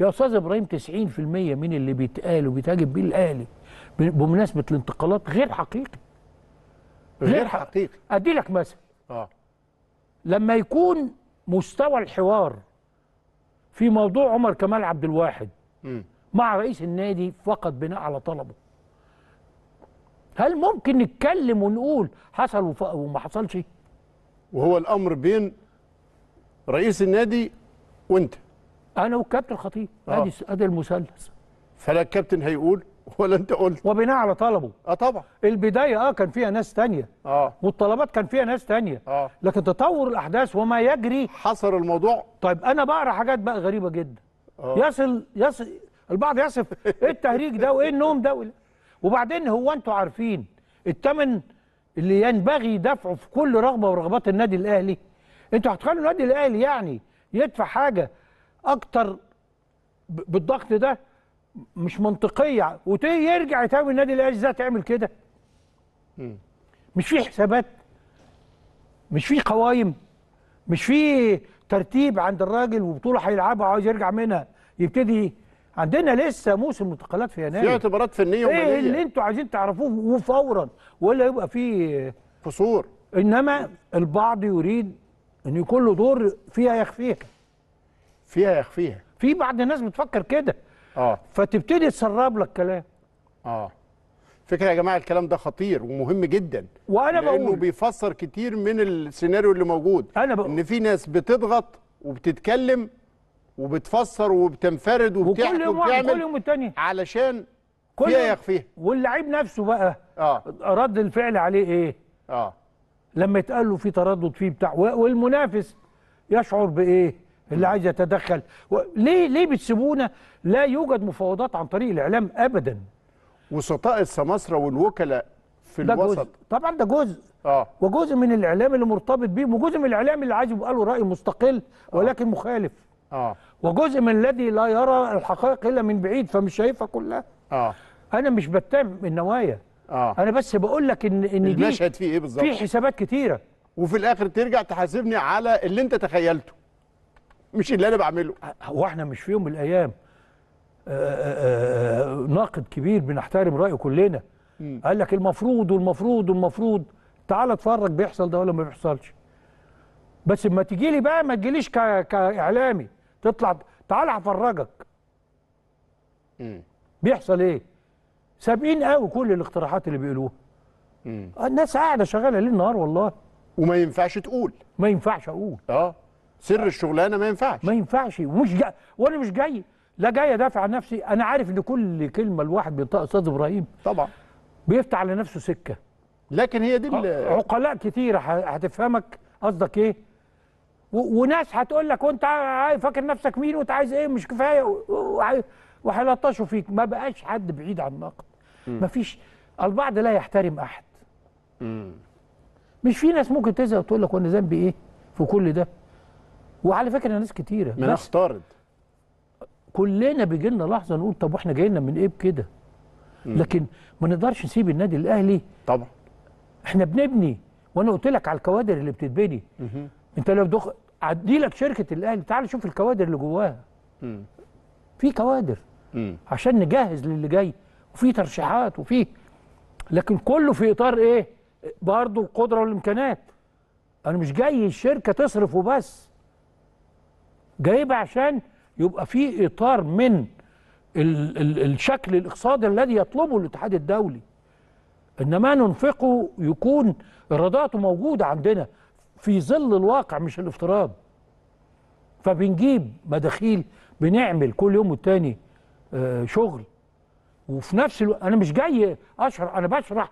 يا استاذ ابراهيم 90% من اللي بيتقال وبيتهاجم بيه الاهلي بمناسبه الانتقالات غير حقيقي غير حقيقي ادي لك مثل اه لما يكون مستوى الحوار في موضوع عمر كمال عبد الواحد م. مع رئيس النادي فقط بناء على طلبه هل ممكن نتكلم ونقول حصل وما حصلش وهو الامر بين رئيس النادي وانت انا والكابتن خطيب آه. ادي ادي المثلث فلا الكابتن هيقول ولا انت قلت وبناء على طلبه اه طبعا البدايه اه كان فيها ناس تانية اه والطلبات كان فيها ناس تانية اه لكن تطور الاحداث وما يجري حصر الموضوع طيب انا بقرا حاجات بقى غريبه جدا آه. يصل يصل البعض يصف ايه التهريج ده وايه النوم ده وبعدين هو انتوا عارفين الثمن اللي ينبغي دفعه في كل رغبه ورغبات النادي الاهلي انتوا هتخلوا النادي الاهلي يعني يدفع حاجه اكتر بالضغط ده مش منطقيه وتيجي يرجع النادي الاهلي ازاي تعمل كده مش في حسابات مش في قوائم مش في ترتيب عند الراجل وبطوله هيلعبها وعايز يرجع منها يبتدي عندنا لسه موسم انتقالات في يناير في اعتبارات فنيه وماليه ايه اللي انتوا عايزين تعرفوه وفورا ولا يبقى في قصور انما البعض يريد ان يكون له دور فيها يخفيها فيها يخفيها في بعض الناس بتفكر كده اه فتبتدي تسرب لك كلام اه فكره يا جماعه الكلام ده خطير ومهم جدا وانا بقول لانه بيفسر كتير من السيناريو اللي موجود أنا بقول ان في ناس بتضغط وبتتكلم وبتفسر وبتنفرد وبتعمل وكل يوم وبتعمل كل يوم التاني علشان كل فيها يخفيها واللعيب نفسه بقى اه رد الفعل عليه ايه؟ اه لما يتقال له في تردد فيه بتاع والمنافس يشعر بايه؟ اللي عايز يتدخل و... ليه ليه بتسيبونا لا يوجد مفاوضات عن طريق الاعلام ابدا وسطاء السماسره والوكلاء في ده الوسط جزء. طبعا ده جزء اه وجزء من الاعلام اللي مرتبط بيه وجزء من الاعلام اللي عايز يبقى له راي مستقل آه. ولكن آه. مخالف اه وجزء من الذي لا يرى الحقائق الا من بعيد فمش شايفها كلها اه انا مش بتهم النوايا آه. انا بس بقول لك ان ان المشهد دي فيه ايه بالظبط في حسابات كتيره وفي الاخر ترجع تحاسبني على اللي انت تخيلته مش اللي انا بعمله أه، هو احنا مش في يوم من الايام أه، أه، ناقد كبير بنحترم رايه كلنا قال لك المفروض والمفروض والمفروض تعال اتفرج بيحصل ده ولا ما بيحصلش بس اما تجي لي بقى ما تجيليش كاعلامي تطلع تعال هفرجك بيحصل ايه سابقين قوي كل الاقتراحات اللي بيقولوها الناس قاعده شغاله ليل نهار والله وما ينفعش تقول ما ينفعش اقول اه سر الشغلانه ما ينفعش ما ينفعش ومش جاي وانا مش جاي لا جاي ادافع عن نفسي انا عارف ان كل كلمه الواحد بينطقها استاذ ابراهيم طبعا بيفتح لنفسه سكه لكن هي دي عقلاء كتير هتفهمك قصدك ايه وناس هتقول لك وانت فاكر نفسك مين وانت عايز ايه مش كفايه وهيلطشوا فيك ما بقاش حد بعيد عن النقد مفيش البعض لا يحترم احد مم. مش في ناس ممكن تزهق وتقول لك وانا ذنبي ايه في كل ده وعلى فكره ناس كتيره ناس اختارت كلنا بيجي لنا لحظه نقول طب واحنا جايين من ايه بكده لكن ما نقدرش نسيب النادي الاهلي طبعا احنا بنبني وانا قلت لك على الكوادر اللي بتتبني انت لو دخ... عدي لك شركه الاهلي تعال شوف الكوادر اللي جواها في كوادر مم. عشان نجهز للي جاي وفي ترشيحات وفي لكن كله في اطار ايه برضه القدره والامكانات انا مش جاي الشركه تصرف وبس جايبها عشان يبقى في اطار من ال ال الشكل الاقتصادي الذي يطلبه الاتحاد الدولي انما ننفقه يكون ايراداته موجوده عندنا في ظل الواقع مش الافتراض فبنجيب مداخيل بنعمل كل يوم والتاني آه، شغل وفي نفس الوقت انا مش جاي اشرح انا بشرح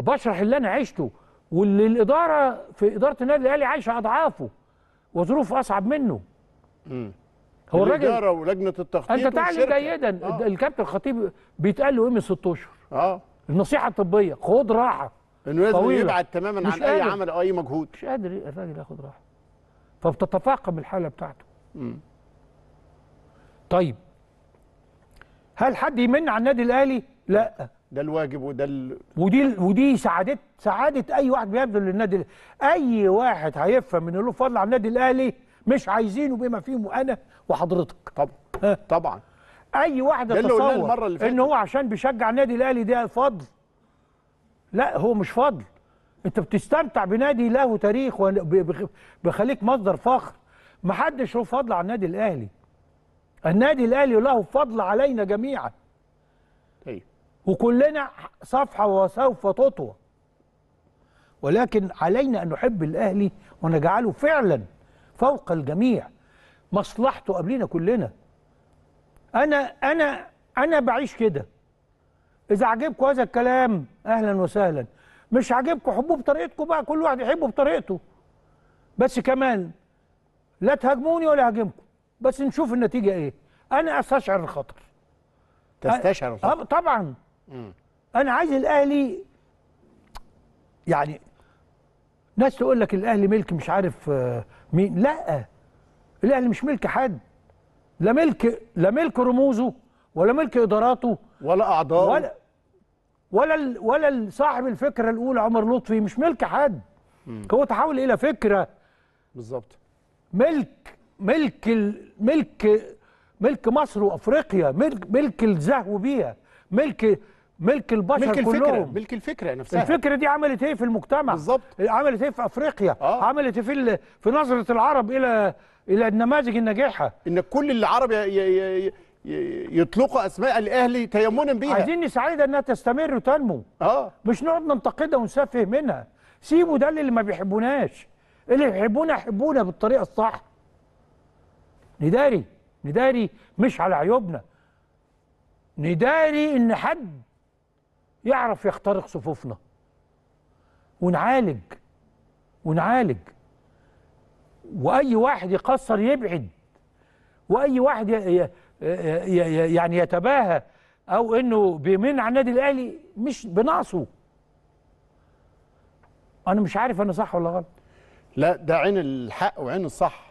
بشرح اللي انا عشته واللي الاداره في اداره النادي الاهلي عايشه اضعافه وظروف اصعب منه مم. هو الراجل ولجنه التخطيط انت تعلم جيدا آه. الكابتن الخطيب بيتقال له ايه من ست اشهر اه النصيحه الطبيه خد راحه انه لازم يبعد تماما عن قادر. اي عمل او اي مجهود مش قادر الراجل ياخد راحه فبتتفاقم الحاله بتاعته مم. طيب هل حد يمن على النادي الاهلي لا ده الواجب وده ال... ودي ودي سعادة سعادة أي واحد بيبذل للنادي أي واحد هيفهم إن له فضل على النادي الأهلي مش عايزينه بما فيهم أنا وحضرتك طبعا ها. طبعا أي واحد يتصور إن هو عشان بيشجع النادي الأهلي ده فضل لا هو مش فضل أنت بتستمتع بنادي له تاريخ بيخليك مصدر فخر محدش له فضل على النادي الأهلي النادي الأهلي له فضل علينا جميعا وكلنا صفحة وسوف تطوى ولكن علينا أن نحب الأهلي ونجعله فعلا فوق الجميع مصلحته قبلنا كلنا أنا أنا أنا بعيش كده إذا عجبكم هذا الكلام أهلا وسهلا مش عاجبكم حبوه بطريقتكم بقى كل واحد يحبه بطريقته بس كمان لا تهاجموني ولا هاجمكم بس نشوف النتيجة إيه أنا أستشعر الخطر تستشعر الخطر طبعا انا عايز الاهلي يعني ناس تقول لك الاهلي ملك مش عارف آه، مين لا الاهلي مش ملك حد لا ملك لا ملك رموزه ولا ملك اداراته ولا اعضاء ولا ولا ولا صاحب الفكره الاولى عمر لطفي مش ملك حد مم. هو تحول الى فكره بالظبط ملك ملك ملك ملك مصر وافريقيا ملك ملك الزهو بيها ملك ملك البشر ملك الفكرة كلهم ملك الفكره نفسها الفكره دي عملت ايه في المجتمع بالظبط عملت ايه في افريقيا آه. عملت ايه في في نظره العرب الى الى النماذج الناجحه ان كل العرب يطلقوا اسماء الاهلي تيمنا بيها عايزين نساعدها انها تستمر وتنمو اه مش نقعد ننتقدها ونسفه منها سيبوا ده اللي ما بيحبوناش اللي يحبونا يحبونا بالطريقه الصح نداري نداري مش على عيوبنا نداري ان حد يعرف يخترق صفوفنا ونعالج ونعالج واي واحد يقصر يبعد واي واحد يعني يتباهى او انه بيمن على النادي الاهلي مش بنقصه انا مش عارف انا صح ولا غلط لا ده عين الحق وعين الصح